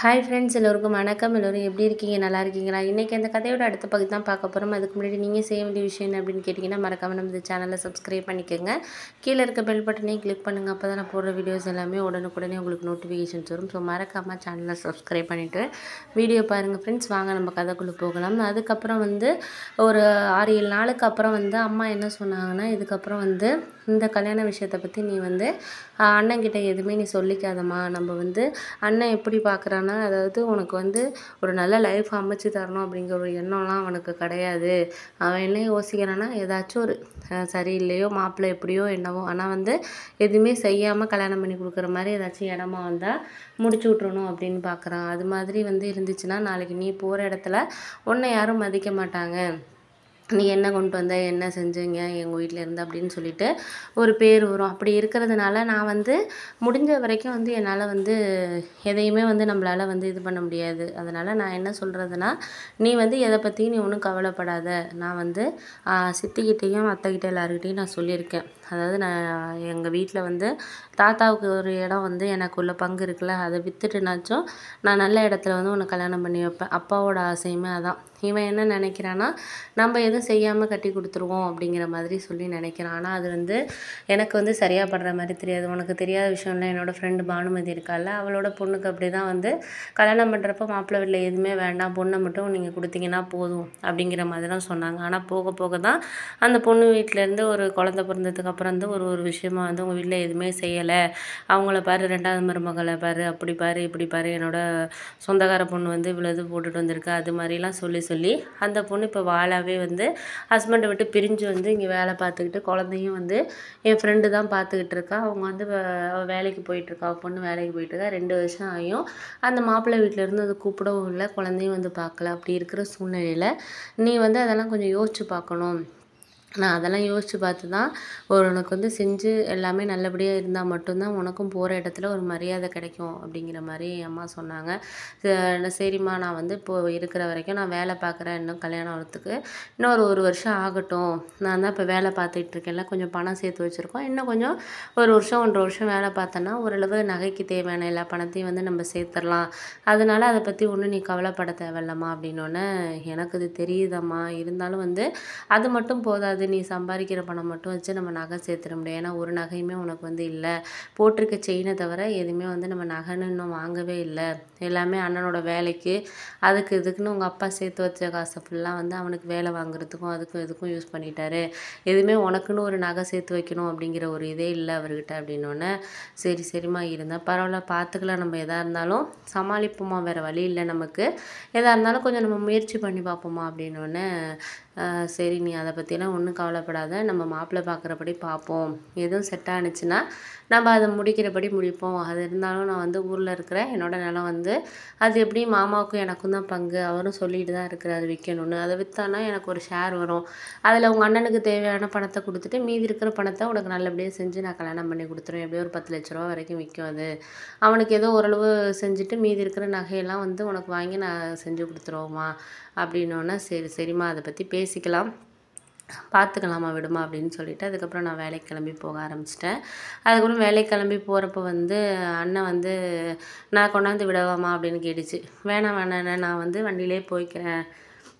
hi friends எல்லோருக்கும் வணக்கம் எல்லோரும் எப்படி இருக்கீங்க நல்லா இருக்கீங்களா இன்றைக்கி அந்த கதையோட அடுத்த பகுதி தான் பார்க்க போகிறோம் அதுக்கு முன்னாடி நீங்கள் செய்ய வேண்டிய விஷயம் அப்படின்னு கேட்டிங்கன்னா மறக்காமல் நம்ம இந்த சேனலை சப்ஸ்கிரைப் பண்ணிக்கோங்க கீழே இருக்க பெல் பட்டனையும் கிளிக் பண்ணுங்கள் அப்போ தான் நான் போடுற வீடியோஸ் எல்லாமே உடனுக்குடனே உங்களுக்கு நோட்டிஃபிகேஷன்ஸ் வரும் ஸோ மறக்காமல் சேனலை சப்ஸ்கிரைப் பண்ணிவிட்டு வீடியோ பாருங்கள் ஃப்ரெண்ட்ஸ் வாங்க நம்ம கதைக்குள்ளே போகலாம் அதுக்கப்புறம் வந்து ஒரு ஆறு ஏழு நாளுக்கு அப்புறம் வந்து அம்மா என்ன சொன்னாங்கன்னா இதுக்கப்புறம் வந்து இந்த கல்யாண விஷயத்தை பற்றி நீ வந்து அண்ணங்கிட்ட எதுவுமே நீ சொல்லிக்காதம்மா நம்ம வந்து அண்ணன் எப்படி பார்க்குறான்னா அதாவது உனக்கு வந்து ஒரு நல்ல லைஃப் அமைச்சு தரணும் அப்படிங்கிற ஒரு எண்ணம்லாம் அவனுக்கு கிடையாது அவன் என்ன யோசிக்கிறான்னா ஏதாச்சும் ஒரு சரியில்லையோ மாப்பிள்ளை எப்படியோ என்னவோ ஆனால் வந்து எதுவுமே செய்யாமல் கல்யாணம் பண்ணி கொடுக்குற மாதிரி ஏதாச்சும் இடமா வந்தால் முடிச்சு விட்றணும் அப்படின்னு பார்க்குறான் அது மாதிரி வந்து இருந்துச்சுன்னா நாளைக்கு நீ போகிற இடத்துல உன்னை யாரும் மதிக்க மாட்டாங்க நீ என்ன கொண்டு வந்த என்ன செஞ்சீங்க எங்கள் வீட்டில் இருந்து அப்படின்னு சொல்லிட்டு ஒரு பேர் வரும் அப்படி இருக்கிறதுனால நான் வந்து முடிஞ்ச வரைக்கும் வந்து என்னால் வந்து எதையுமே வந்து நம்மளால் வந்து இது பண்ண முடியாது அதனால் நான் என்ன சொல்கிறதுனா நீ வந்து எதை பற்றியும் நீ ஒன்றும் கவலைப்படாத நான் வந்து சித்திக்கிட்டேயும் அத்தைக்கிட்டே எல்லாருக்கிட்டேயும் நான் சொல்லியிருக்கேன் அதாவது நான் எங்கள் வீட்டில் வந்து தாத்தாவுக்கு ஒரு இடம் வந்து எனக்கு உள்ள பங்கு இருக்குல்ல அதை விற்றுட்டுனாச்சும் நான் நல்ல இடத்துல வந்து உன்னை கல்யாணம் பண்ணி வைப்பேன் அப்பாவோட ஆசையுமே அதான் இவன் என்ன நினைக்கிறான்னா நம்ம எதுவும் செய்யாமல் கட்டி கொடுத்துருவோம் அப்படிங்கிற மாதிரி சொல்லி நினைக்கிறான் ஆனால் அது வந்து எனக்கு வந்து சரியாக படுற மாதிரி தெரியாது உனக்கு தெரியாத விஷயம்லாம் என்னோடய ஃப்ரெண்டு பானுமதி இருக்கால அவளோட பொண்ணுக்கு அப்படி தான் வந்து கல்யாணம் பண்ணுறப்ப மாப்பிள்ளை வீட்டில் எதுவுமே வேண்டாம் பொண்ணை மட்டும் நீங்கள் கொடுத்தீங்கன்னா போதும் அப்படிங்கிற மாதிரிலாம் சொன்னாங்க ஆனால் போக போக தான் அந்த பொண்ணு வீட்டிலேருந்து ஒரு குழந்த பிறந்ததுக்கு அப்புறம் வந்து ஒரு ஒரு விஷயமா வந்து அவங்க வீட்டில் எதுவுமே செய்யலை அவங்கள பாரு ரெண்டாவது மருமகளை பாரு அப்படி பாரு இப்படி பாரு என்னோடய சொந்தக்கார பொண்ணு வந்து இவ்வளோ இது போட்டுட்டு வந்திருக்கு அது மாதிரிலாம் சொல்லி சொல்லி அந்த பொண்ணு இப்போ வாழாவே வந்து ஹஸ்பண்டை விட்டு பிரிஞ்சு வந்து இங்கே வேலை பார்த்துக்கிட்டு குழந்தையும் வந்து என் ஃப்ரெண்டு தான் பார்த்துக்கிட்டு இருக்கா அவங்க வந்து வேலைக்கு போயிட்டுருக்கா பொண்ணு வேலைக்கு போயிட்டுருக்கா ரெண்டு வருஷம் ஆகியும் அந்த மாப்பிள்ளை வீட்டிலேருந்து அது கூப்பிடவும் இல்லை குழந்தையும் வந்து பார்க்கல அப்படி இருக்கிற சூழ்நிலையில் நீ வந்து அதெல்லாம் கொஞ்சம் யோசிச்சு பார்க்கணும் நான் அதெல்லாம் யோசித்து பார்த்து தான் ஒரு உனக்கு வந்து செஞ்சு எல்லாமே நல்லபடியாக இருந்தால் மட்டும்தான் உனக்கும் போகிற இடத்துல ஒரு மரியாதை கிடைக்கும் அப்படிங்கிற மாதிரி என் அம்மா சொன்னாங்க சரிம்மா நான் வந்து இப்போது இருக்கிற வரைக்கும் நான் வேலை பார்க்குறேன் இன்னும் கல்யாணம் வரத்துக்கு இன்னும் ஒரு ஒரு வருஷம் ஆகட்டும் நான் தான் இப்போ வேலை பார்த்துட்ருக்கேன்ல கொஞ்சம் பணம் சேர்த்து வச்சுருக்கோம் இன்னும் கொஞ்சம் ஒரு வருஷம் ஒன்றரை வருஷம் வேலை பார்த்தேன்னா ஓரளவு நகைக்கு தேவையான எல்லா பணத்தையும் வந்து நம்ம சேர்த்துடலாம் அதனால் அதை பற்றி ஒன்றும் நீ கவலைப்பட தேவையில்லம்மா அப்படின்னோடனே எனக்கு இது தெரியுதம்மா இருந்தாலும் வந்து அது மட்டும் போதாது அதாவது நீ சம்பாதிக்கிற பணம் மட்டும் வச்சு நம்ம நகை சேர்த்துட முடியும் ஏன்னா ஒரு நகையுமே உனக்கு வந்து இல்லை போட்டிருக்க செயினை தவிர எதுவுமே வந்து நம்ம நகைன்னு இன்னும் வாங்கவே இல்லை எல்லாமே அண்ணனோட வேலைக்கு அதுக்கு இதுக்குன்னு உங்கள் அப்பா சேர்த்து வச்ச காசை ஃபுல்லாக வந்து அவனுக்கு வேலை வாங்குறதுக்கும் அதுக்கும் இதுக்கும் யூஸ் பண்ணிட்டாரு எதுவுமே உனக்குன்னு ஒரு நகை சேர்த்து வைக்கணும் அப்படிங்கிற ஒரு இதே இல்லை அவர்கிட்ட அப்படின்னோடனே சரி சரிம்மா இருந்தால் பரவாயில்ல பார்த்துக்கலாம் நம்ம எதாக இருந்தாலும் சமாளிப்போமா வேறு வழி இல்லை நமக்கு எதாக இருந்தாலும் கொஞ்சம் நம்ம முயற்சி பண்ணி பார்ப்போமா அப்படின்னோடனே சரி நீ அதை பற்றிலாம் ஒன்றும் ஒன்றும் கவலைப்படாத நம்ம மாப்பிள்ளை பார்க்குறபடி பார்ப்போம் எதுவும் செட் ஆணுச்சுன்னா நம்ம அதை முடிக்கிறபடி முடிப்போம் அது இருந்தாலும் நான் வந்து ஊரில் இருக்கிற என்னோடய நிலம் வந்து அது எப்படி மாமாவுக்கும் எனக்கும் தான் பங்கு அவரும் சொல்லிட்டு தான் இருக்கிறார் விற்கணும்னு அதை விற்றானா எனக்கு ஒரு ஷேர் வரும் அதில் உங்கள் அண்ணனுக்கு தேவையான பணத்தை கொடுத்துட்டு மீதி இருக்கிற பணத்தை உனக்கு நல்லபடியாக செஞ்சு நான் கல்யாணம் பண்ணி கொடுத்துருவேன் எப்படியோ ஒரு பத்து லட்ச ரூபா வரைக்கும் விற்கும் அது அவனுக்கு ஏதோ ஓரளவு செஞ்சுட்டு மீதி இருக்கிற நகையெல்லாம் வந்து உனக்கு வாங்கி நான் செஞ்சு கொடுத்துருவோம்மா அப்படின்னோன்னா சரி சரிம்மா அதை பற்றி பேசிக்கலாம் பார்த்துக்கலாமா விடுமா அப்படின்னு சொல்லிவிட்டு அதுக்கப்புறம் நான் வேலைக்கு கிளம்பி போக ஆரம்பிச்சிட்டேன் அதுக்கப்புறம் வேலைக்கு கிளம்பி போகிறப்ப வந்து அண்ணன் வந்து நான் கொண்டாந்து விடவாமா அப்படின்னு கேட்டுச்சு வேணாம் வேணாண்ணே நான் வந்து வண்டியிலே போய்க்கிறேன்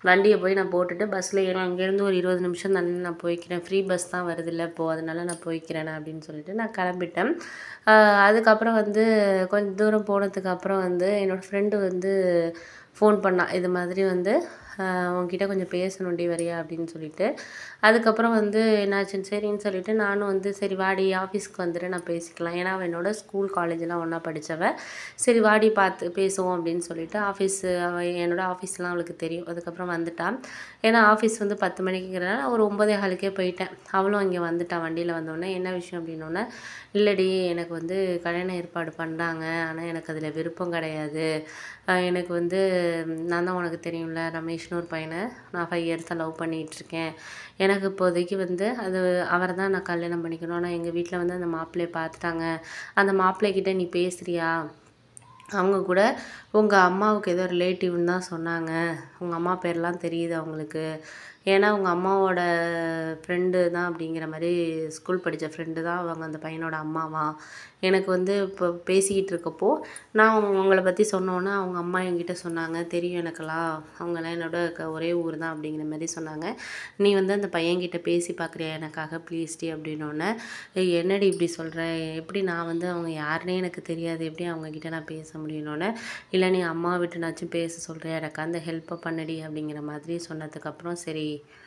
வண்டியை போய் நான் போட்டுட்டு பஸ்ஸில் ஏறும் அங்கேருந்து ஒரு இருபது நிமிஷம் தானே நான் போய்க்கிறேன் ஃப்ரீ பஸ் தான் வருதில்ல போ அதனால நான் போய்க்கிறேன் அப்படின்னு சொல்லிட்டு நான் கிளம்பிட்டேன் அதுக்கப்புறம் வந்து கொஞ்சம் தூரம் போனதுக்கப்புறம் வந்து என்னோடய ஃப்ரெண்டு வந்து ஃபோன் பண்ணாள் இது மாதிரி வந்து உங்ககிட்ட கொஞ்சம் பேசணும்டி வரையா அப்படின்னு சொல்லிட்டு அதுக்கப்புறம் வந்து என்னாச்சுன்னு சரின்னு சொல்லிட்டு நானும் வந்து சரி வாடி ஆஃபீஸ்க்கு வந்துட்டு நான் பேசிக்கலாம் ஏன்னா அவள் என்னோட ஸ்கூல் காலேஜெலாம் ஒன்றா படித்தவ சரி வாடி பார்த்து பேசுவோம் அப்படின்னு சொல்லிட்டு ஆஃபீஸ் அவள் என்னோடய ஆஃபீஸ்லாம் அவளுக்கு தெரியும் அதுக்கப்புறம் வந்துட்டான் ஏன்னா ஆஃபீஸ் வந்து பத்து மணிக்குங்கிறனால ஒரு ஒம்பதே ஆளுக்கே போயிட்டேன் அவளும் அங்கே வந்துட்டான் வண்டியில் வந்தோடனே என்ன விஷயம் அப்படின்னோடனே இல்லடி எனக்கு வந்து கல்யாணம் ஏற்பாடு பண்ணுறாங்க ஆனால் எனக்கு அதில் விருப்பம் கிடையாது எனக்கு வந்து நான் தான் உனக்கு தெரியும்ல ரமேஷ்னு ஒரு பையனை நான் ஃபைவ் இயர்ஸாக லவ் பண்ணிகிட்ருக்கேன் எனக்கு இப்போதைக்கு வந்து அது அவரை தான் நான் கல்யாணம் பண்ணிக்கணும் ஆனால் எங்கள் வீட்டில் வந்து அந்த மாப்பிள்ளையை பார்த்துட்டாங்க அந்த மாப்பிள்ளைக்கிட்ட நீ பேசுகிறியா அவங்க கூட உங்கள் அம்மாவுக்கு ஏதோ ரிலேட்டிவ்னு தான் சொன்னாங்க உங்கள் அம்மா பேர்லாம் தெரியுது அவங்களுக்கு ஏன்னா அவங்க அம்மாவோட ஃப்ரெண்டு தான் அப்படிங்கிற மாதிரி ஸ்கூல் படித்த ஃப்ரெண்டு தான் அவங்க அந்த பையனோட அம்மாவா எனக்கு வந்து இப்போ பேசிக்கிட்டு இருக்கப்போ நான் அவங்கள பற்றி சொன்னோன்னே அவங்க அம்மா என்கிட்ட சொன்னாங்க தெரியும் எனக்கெல்லாம் அவங்களாம் என்னோட ஒரே ஊர் தான் அப்படிங்கிற மாதிரி சொன்னாங்க நீ வந்து அந்த பையன்கிட்ட பேசி பார்க்குறியா எனக்காக ப்ளீஸ் அப்படின்னோடனே என்னடி இப்படி சொல்கிறேன் எப்படி நான் வந்து அவங்க யாருன்னே எனக்கு தெரியாது எப்படி அவங்கக்கிட்ட நான் பேச முடியணும்னே இல்லை நீ அம்மா விட்டுனாச்சும் பேச சொல்கிறேன் எனக்கு அந்த ஹெல்ப்பை பண்ணடி அப்படிங்கிற மாதிரி சொன்னதுக்கப்புறம் சரி be